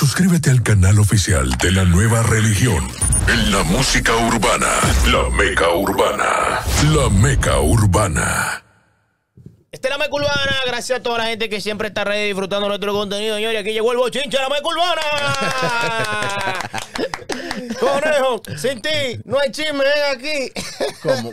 Suscríbete al canal oficial de la nueva religión. En la música urbana. La Meca Urbana. La Meca Urbana. Esta es la Meca Urbana. Gracias a toda la gente que siempre está ready disfrutando nuestro contenido, Y Aquí llegó el bochinche de la Meca Urbana. Conejo, sin ti no hay chisme aquí.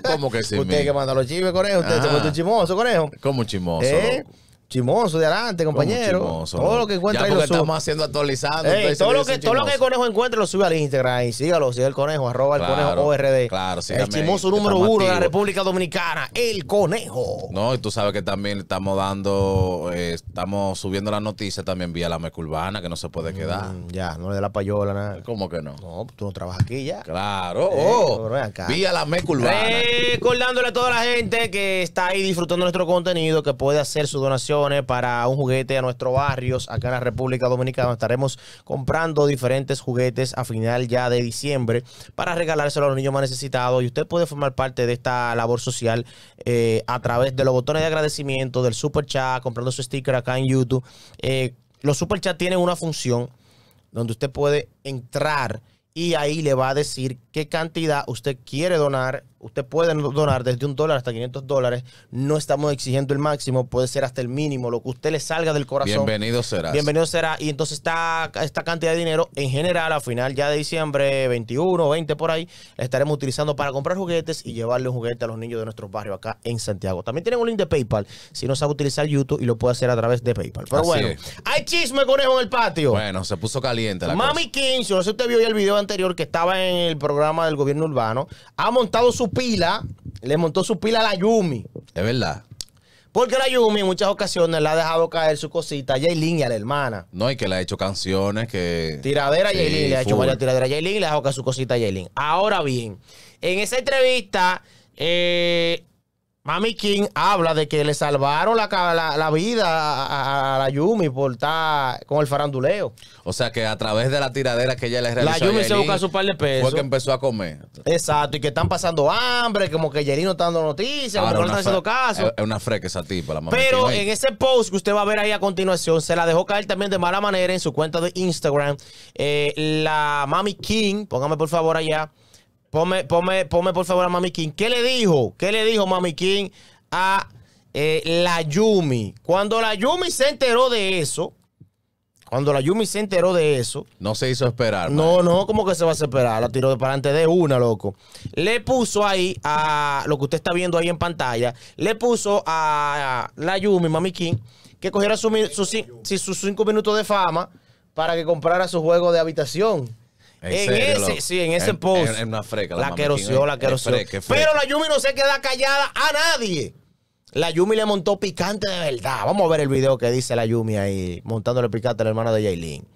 ¿Cómo, que sin Usted que manda los chismes, Conejo. Usted ah. se tu chimoso, Conejo. ¿Cómo chimoso? ¿Eh? Chimoso de adelante, compañero. Chimoso, todo lo que encuentra ya ahí lo estamos haciendo actualizando. todo, lo que, el conejo encuentre lo sube al Instagram. Y sígalo, sigue el conejo, arroba el conejo ORD. Claro, sí. El chimoso número uno de la República Dominicana, el conejo. No, y tú sabes que también estamos dando, eh, estamos subiendo Las noticias también vía la mecurbana, que no se puede mm, quedar. ya, no le dé la payola, nada. ¿Cómo que no? No, tú no trabajas aquí ya. Claro, eh, oh, vía la mecurbana. Recordándole a toda la gente que está ahí disfrutando nuestro contenido, que puede hacer su donación para un juguete a nuestros barrios acá en la República Dominicana. Estaremos comprando diferentes juguetes a final ya de diciembre para regalárselo a los niños más necesitados. Y usted puede formar parte de esta labor social eh, a través de los botones de agradecimiento, del super chat, comprando su sticker acá en YouTube. Eh, los super chat tienen una función donde usted puede entrar y ahí le va a decir qué cantidad usted quiere donar Usted puede donar desde un dólar hasta 500 dólares. No estamos exigiendo el máximo, puede ser hasta el mínimo, lo que usted le salga del corazón. Bienvenido será. Bienvenido será. Y entonces esta, esta cantidad de dinero, en general, a final ya de diciembre, 21, 20 por ahí, la estaremos utilizando para comprar juguetes y llevarle un juguete a los niños de nuestro barrio acá en Santiago. También tienen un link de PayPal, si no sabe utilizar YouTube y lo puede hacer a través de PayPal. Pero bueno, hay chisme conejo en el patio. Bueno, se puso caliente la Mami cosa. Mami no sé si usted vio ya el video anterior que estaba en el programa del gobierno urbano, ha montado su pila, le montó su pila a la Yumi. Es verdad. Porque la Yumi en muchas ocasiones le ha dejado caer su cosita a Jaylin y a la hermana. No, y que le ha hecho canciones que. Tiradera a le ha hecho varias tiraderas a Jaylin y le ha dejado caer su cosita a Ahora bien, en esa entrevista, eh, Mami King habla de que le salvaron la, vida a, la Yumi por estar con el faranduleo. O sea que a través de la tiradera que ella le realizó. La Yumi se busca su par de pesos. Fue que empezó a comer. Exacto, y que están pasando hambre, como que Yerino está dando noticias, como que no están haciendo caso. Es una freca esa tipa, la mamá. Pero en ese post que usted va a ver ahí a continuación, se la dejó caer también de mala manera en su cuenta de Instagram. Eh, la Mami King, póngame por favor allá. Ponme, pome, por favor a Mami King. ¿Qué le dijo? ¿Qué le dijo Mami King a eh, la Yumi? Cuando la Yumi se enteró de eso, cuando la Yumi se enteró de eso. No se hizo esperar. No, no, como que se va a esperar. La tiró de para adelante de una, loco. Le puso ahí a lo que usted está viendo ahí en pantalla. Le puso a, la Yumi, Mami King, que cogiera sus cinco minutos de fama para que comprara su juego de habitación. En, ese, sí, en ese post. una la, que querosió, la eh, querosió. Pero la Yumi no se queda callada a nadie. La Yumi le montó picante de verdad. Vamos a ver el video que dice la Yumi ahí, montándole picante a la hermana de Yailin.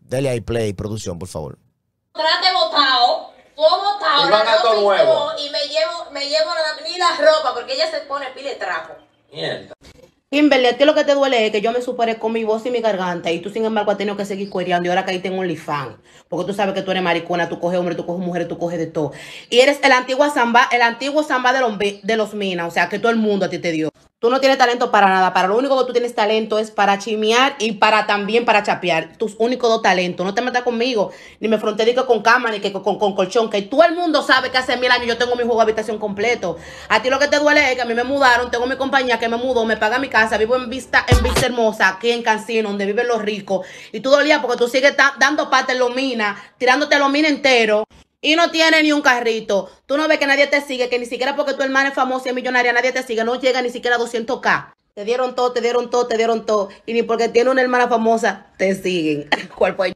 Dele ahí play, producción, por favor. Trate botado, todo y, me llevo, me llevo la, ni la ropa, porque ella se pone pile trapo. Mierda. Kimberly, a ti lo que te duele es que yo me superé con mi voz y mi garganta y tú sin embargo has tenido que seguir cuereando y ahora que ahí tengo un lifán. Porque tú sabes que tú eres maricona, tú coges hombre, tú coges mujeres, tú coges de todo. Y eres el antiguo samba, el antiguo samba de los, de los minas, o sea que todo el mundo a ti te dio. Tú no tienes talento para nada. Para lo único que tú tienes talento es para chimear y para también para chapear. Tus únicos dos talentos. No te metas conmigo, ni me fronterico con cama, ni que con, colchón. Que todo el mundo sabe que hace mil años yo tengo mi juego habitación completo. A ti lo que te duele es que a mí me mudaron, tengo mi compañía que me mudó, me paga mi casa, vivo en vista, en vista hermosa, aquí en Cancino, donde viven los ricos. Y tú dolías porque tú sigues dando parte en mina, tirándote lo mina entero y no tiene ni un carrito. Tú no ves que nadie te sigue, que ni siquiera porque tu hermana es famosa y es millonaria, nadie te sigue, no llega ni siquiera a 200k. Te dieron todo, te dieron todo, te dieron todo. Y ni porque tiene una hermana famosa, te siguen. Cuerpo de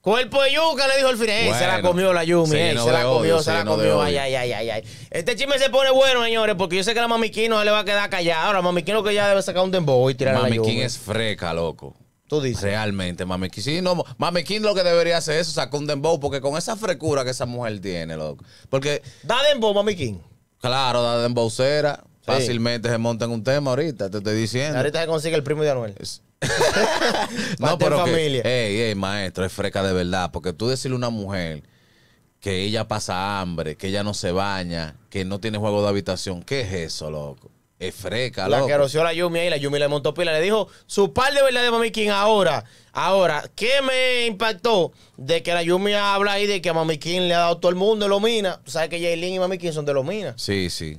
Cuerpo de yuca, le dijo el fin. se la comió la Yumi, se, la comió, se, la comió. Ay, ay, ay, ay, Este chisme se pone bueno, señores, porque yo sé que la Mamiquino se le va a quedar callada. Ahora, Mamiquino que ya debe sacar un dembow y tirar la Mamiquín es freca, loco. Tú dices. Realmente, Mami King. Sí, no, Mami lo que debería hacer es sacar un dembow, porque con esa frecura que esa mujer tiene, loco. Porque. Da dembow, Mami King. Claro, da cera. Fácilmente se monta en un tema ahorita, te estoy diciendo. Ahorita se consigue el primo de Anuel. no, pero familia. Que, ey, ey, maestro, es freca de verdad. Porque tú decirle a una mujer que ella pasa hambre, que ella no se baña, que no tiene juego de habitación, ¿qué es eso, loco? Es freca, La que roció la Yumi ahí, la Yumi le montó pila. Le dijo su par de verdad de Mami King ahora. Ahora, ¿qué me impactó de que la Yumi habla ahí de que a Mami King le ha dado todo el mundo de Lomina? Tú sabes que Jaylin y Mami King son de los minas Sí, sí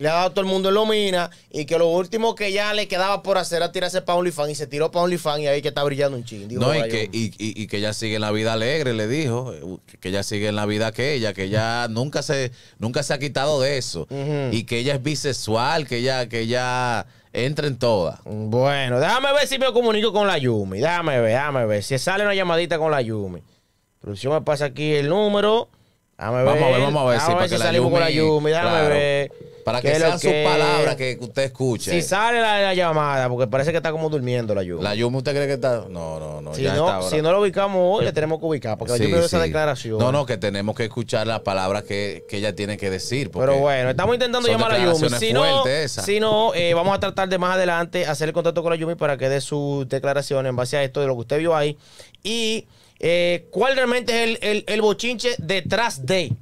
le ha dado todo el mundo en Lomina y que lo último que ya le quedaba por hacer era tirarse para OnlyFans y se tiró para OnlyFans y ahí que está brillando un ching. no, y que, y, que, ella sigue en la vida alegre, le dijo, eh, que ella sigue en la vida aquella... que ella nunca se, nunca se ha quitado de eso y que ella es bisexual, que ella, que ella entra en todas. Bueno, déjame ver si me comunico con la Yumi, déjame ver, déjame ver, si sale una llamadita con la Yumi. Producción me pasa aquí el número. Déjame vamos vamos a ver, si, con ver. Para que, sean sus palabras que usted escuche. Si sale la, llamada, porque parece que está como durmiendo la Yumi. ¿La Yumi usted cree que está? No, no, no. Si, no, la lo ubicamos hoy, le tenemos que ubicar, porque la Yumi quiero esa declaración. No, no, que tenemos que escuchar las palabras que, ella tiene que decir. Pero bueno, estamos intentando llamar a la Yumi. Si no, si no eh, vamos a tratar de más adelante hacer el contacto con la Yumi para que dé su declaración en base a esto de lo que usted vio ahí. Y eh, cuál realmente es el, el, el bochinche detrás de.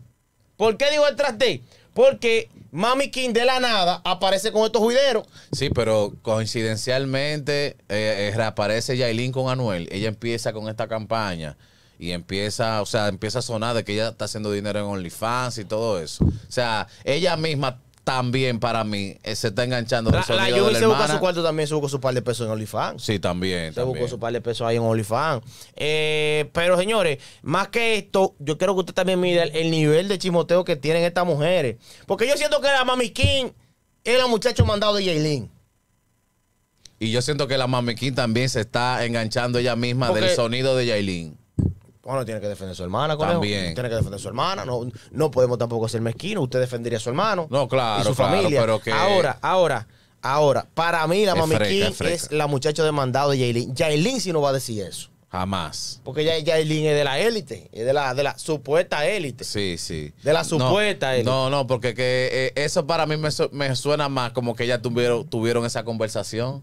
¿Por qué digo detrás de? Porque Mami King de la nada aparece con estos juideros. Sí, pero coincidencialmente eh, eh, reaparece Yailin con Anuel. Ella empieza con esta campaña y empieza, o sea, empieza a sonar de que ella está haciendo dinero en OnlyFans y todo eso. O sea, ella misma también para mí eh, se está enganchando. La, sonido la su cuarto también, se buscó su par de pesos en OnlyFans. Sí, también. Se buscó su par de pesos ahí en OnlyFans. Eh, pero señores, más que esto, yo quiero que usted también mire el, nivel de chimoteo que tienen estas mujeres. Porque yo siento que la Mami King la muchacho mandado de Jaylin. Y yo siento que la Mami King también se está enganchando ella misma del sonido de Jaylin. Bueno, tiene que defender a su hermana, conejo. También. Tiene que defender a su hermana. No, no podemos tampoco ser mezquinos. Usted defendería a su hermano. No, claro. Y su familia. Pero Ahora, ahora, ahora. Para mí, la mami es la muchacha demandada de Jailin. Jailin sí no va a decir eso. Jamás. Porque ya, es de la élite, es de la, de la supuesta élite. Sí, sí. De la supuesta élite. No, no, porque que, eh, eso para mí me, suena más como que ya tuvieron, tuvieron esa conversación.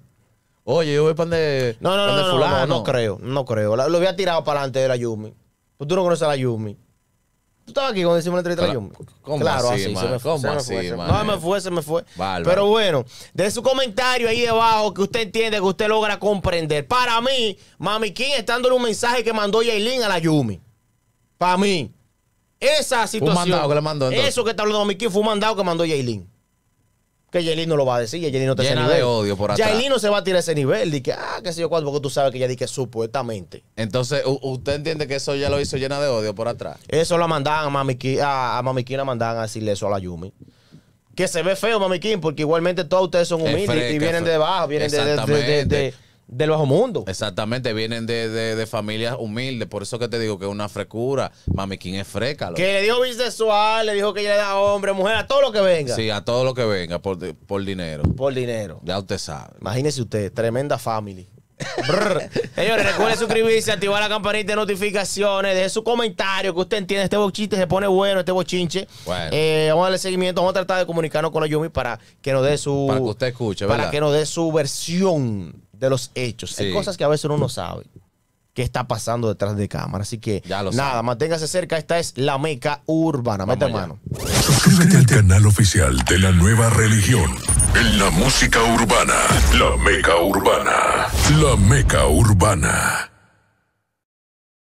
Oye, yo voy para donde... No, no, no, no, fulano. no, creo, no creo. lo había tirado para adelante de la Yumi. Pues tú no conoces a la Yumi. Tú estabas aquí cuando hicimos la entrevista a la Yumi. claro, así, se me, fue. se- No, me fue, se me fue. Pero bueno, de su comentario ahí debajo que usted entiende, que usted logra comprender. Para mí, Mami King está dándole un mensaje que mandó Yailin a la Yumi. Para mí. Esa situación. mandado que le mandó, Eso que está hablando Mami King fue un mandado que mandó Yailin. Que Yelin no lo va a decir, Yelin no te Llena nada de odio por atrás. no se va a tirar ese nivel. Dice, ah, qué sé yo cuánto, porque tú sabes que ella dice supuestamente. Entonces, ¿usted entiende que eso ya lo hizo llena de odio por atrás? Eso lo mandaban a Mamiquín, a, a Mamiquina mandaban a decirle eso a la Yumi que se ve feo, mamiquín, porque igualmente todos ustedes son humildes y vienen de abajo, vienen de, del bajo mundo. Exactamente, vienen de, familias humildes. Por eso que te digo que es una frecura. Mami, ¿quién es freca? Que le dijo bisexual, le dijo que ella hombre, mujer, a todo lo que venga. Sí, a todo lo que venga, por, dinero. Por dinero. Ya usted sabe. Imagínese usted, tremenda family. Señores, recuerden suscribirse, activar la campanita de notificaciones, deje su comentario que usted entiende. Este bochiste se pone bueno, este bochinche. Eh, vamos a darle seguimiento, vamos a tratar de comunicarnos con la Yumi para que nos dé su. Para que usted escuche, Para que nos dé su versión de los hechos. Hay cosas que a veces uno no sabe qué está pasando detrás de cámara. Así que nada, manténgase cerca. Esta es la meca urbana. Mete mano. Suscríbete al canal oficial de la nueva religión. En la música urbana. La meca urbana. La meca urbana.